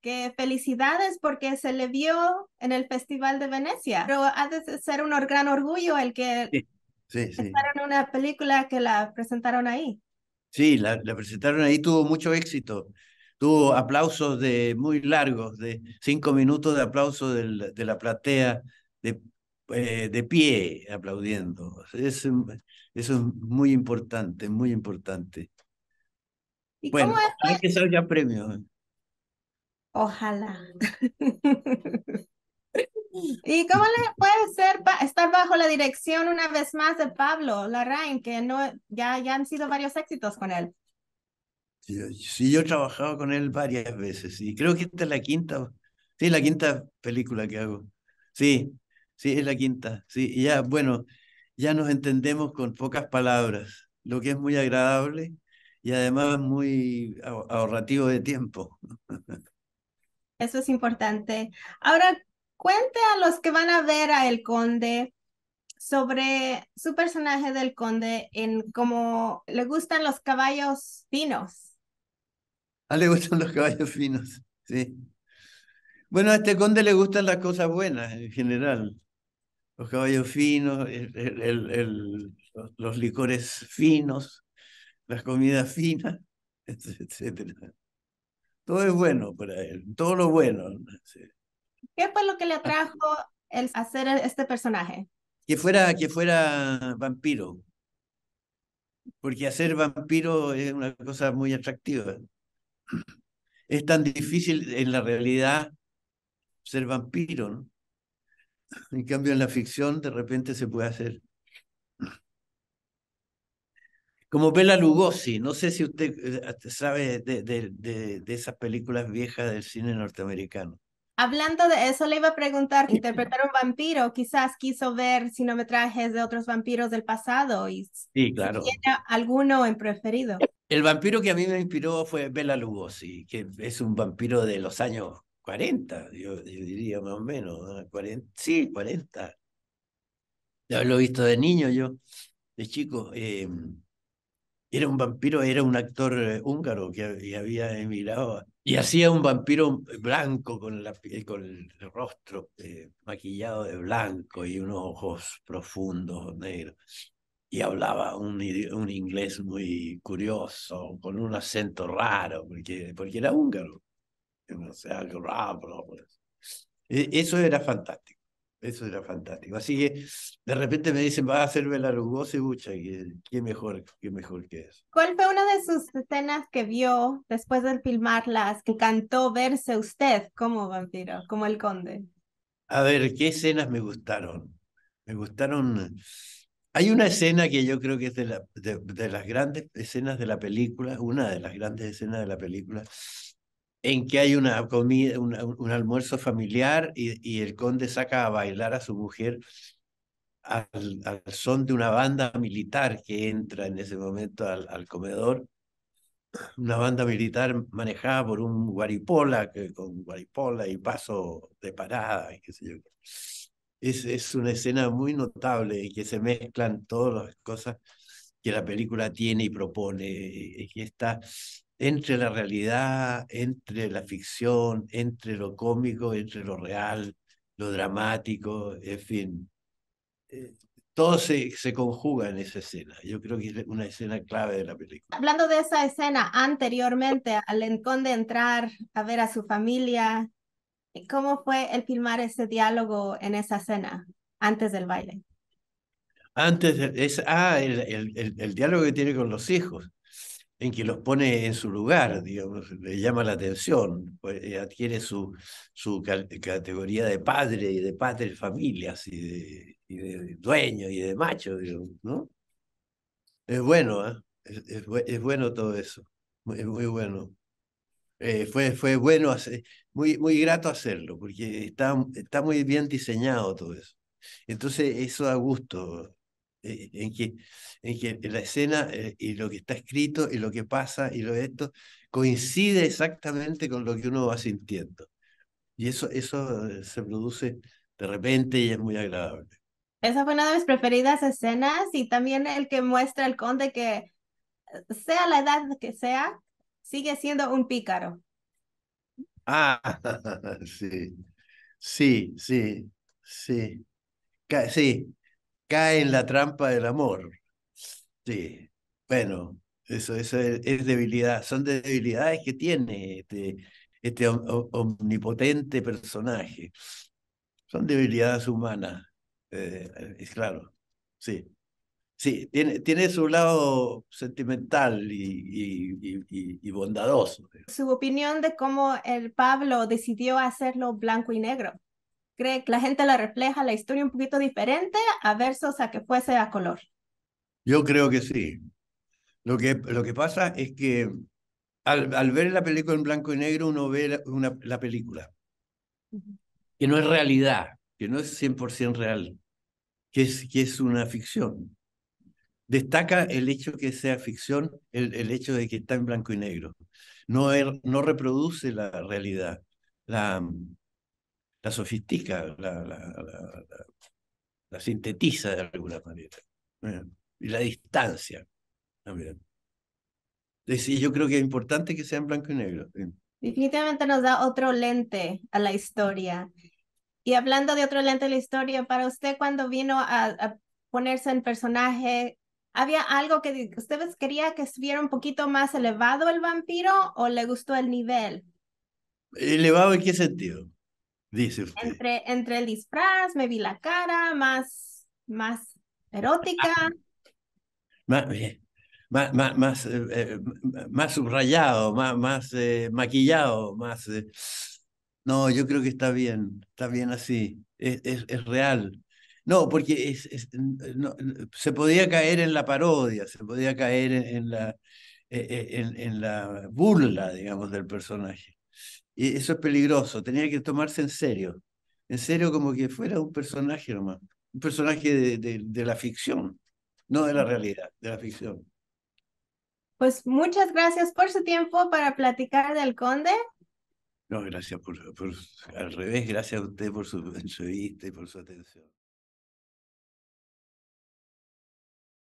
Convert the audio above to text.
que felicidades porque se le vio en el Festival de Venecia, pero ha de ser un gran orgullo el que sí, una película que la presentaron ahí. Sí, la, presentaron ahí, tuvo mucho éxito. Tuvo aplausos de muy largos, de cinco minutos de aplauso de la platea de, eh, de pie aplaudiendo. Es, eso es muy importante, muy importante. ¿Y bueno, cómo es? hay que ser ya premio. Ojalá. ¿Y cómo le puede ser estar bajo la dirección una vez más de Pablo Larraín, que no, ya, ya han sido varios éxitos con él? Sí, yo he trabajado con él varias veces y creo que esta es la quinta, sí, la quinta película que hago. Sí, sí, es la quinta. Sí, y ya, bueno, ya nos entendemos con pocas palabras, lo que es muy agradable y además muy ahorrativo de tiempo. Eso es importante. Ahora, cuente a los que van a ver a El Conde sobre su personaje del Conde en cómo le gustan los caballos finos. Ah, le gustan los caballos finos, sí. Bueno, a este Conde le gustan las cosas buenas en general. Los caballos finos, el, los licores finos, las comidas finas, etcétera todo es bueno para él, todo lo bueno. ¿Qué fue lo que le ah. atrajo el hacer e-, este personaje? Que fuera, que fuera vampiro, porque hacer vampiro es una cosa muy atractiva. Es tan difícil en la realidad ser vampiro, En cambio, en la ficción de repente se puede hacer como Bela Lugosi, no sé si usted eh, sabe de, de, de, esas películas viejas del cine norteamericano. Hablando de eso, le iba a preguntar, interpretar un vampiro, quizás quiso ver sinometrajes de otros vampiros del pasado y sí, claro. si tiene alguno en preferido. El vampiro que a mí me inspiró fue Bela Lugosi, que es un vampiro de los años 40, yo, diría más o menos, sí, 40. Ya lo he visto de niño yo, de chico. Em, era un vampiro, era un actor eh, húngaro que había emigrado y hacía un vampiro eh, blanco con, la, eh, con el rostro maquillado de blanco y unos ojos profundos negros. Y hablaba un, un inglés muy curioso, con un acento raro, porque, porque era húngaro. O sea, ah, raro. Pues". E, eso era fantástico. Eso era fantástico. Así que de repente me dicen, va a hacerme la luz y Bucha, qué mejor, qué mejor que es. ¿Cuál fue una de sus escenas que vio después de filmarlas, que cantó verse usted como vampiro, como el conde? A ver, ¿qué escenas me gustaron? Me gustaron... Hay una escena que yo creo que es de, la, de las grandes escenas de la película, una de las grandes escenas de la película, en que hay una un, almuerzo familiar y, el conde saca a bailar a su mujer al, son de una banda militar que entra en ese momento al, comedor, una banda militar manejada por un guaripola, que, con guaripola y paso de parada, y qué sé yo. Es, es una escena muy notable en que se mezclan todas las cosas que la película tiene y propone, eh, y que está entre la realidad, entre la ficción, entre lo cómico, entre lo real, lo dramático, en fin. Eh, todo se, se conjuga en esa escena. Yo creo que es una escena clave de la película. Hablando de esa escena anteriormente, al Encón entrar a ver a su familia, ¿cómo fue el filmar ese diálogo en esa escena antes del baile? Antes, es, ah, el, el, el, el diálogo que tiene con los hijos en que los pone en su lugar, digamos, le llama la atención, pues, eh, adquiere su, su categoría de padre y de padre familias y de, de dueño y de macho, ¿no? Es bueno, ¿eh? es, bueno todo eso, es muy bueno. Eh, fue, fue bueno, muy, muy grato hacerlo, porque está, está muy bien diseñado todo eso. Entonces, eso da gusto, eh, en que, en que la escena eh, y lo que está escrito y lo que pasa y lo esto coincide exactamente con lo que uno va sintiendo. Y eso, eso eh, se produce de repente y es muy agradable. Esa fue una de mis preferidas escenas y también el que muestra el conde que, sea la edad que sea, sigue siendo un pícaro. Ah, sí, sí, sí, sí, sí, cae en la trampa del amor. Sí, bueno, eso, es, debilidad, son debilidades que tiene este, este omnipotente personaje. Son debilidades humanas, eh, es claro, sí. Sí, tiene, tiene su lado sentimental y, bondadoso. Su opinión de cómo el Pablo decidió hacerlo blanco y negro cree que la gente la refleja la historia un poquito diferente a versus a que fuese a color. Yo creo que sí. Lo que, lo que pasa es que al, al ver la película en blanco y negro uno ve la, la película, que no es realidad, que no es 100% real, que es, que es una ficción. Destaca el hecho que sea ficción, el, el hecho de que está en blanco y negro. No, er, no reproduce la realidad. La, la sofistica, la, la, la, sintetiza de alguna manera. Y la distancia también. yo creo que es importante que sea en blanco y negro. Definitivamente nos da otro lente a la historia. Y hablando de otro lente a la historia, para usted cuando vino a, ponerse en personaje, ¿Había algo que ustedes quería que estuviera un poquito más elevado el vampiro o le gustó el nivel? ¿Elevado en qué sentido? Entre, entre el disfraz, me vi la cara más, más erótica. más, más, eh, eh, más, subrayado, más, más eh, maquillado, más... No, yo creo que está bien, está bien así, es, real. No, porque se podía caer en la parodia, se podía caer la, en, la burla, digamos, del personaje. Y eso es peligroso, tenía que tomarse en serio, en serio como que fuera un personaje nomás, un personaje de, la ficción, no de la realidad, de la ficción. Pues muchas gracias por su tiempo para platicar del conde. No, gracias por al revés, gracias a usted por su entrevista y por su atención.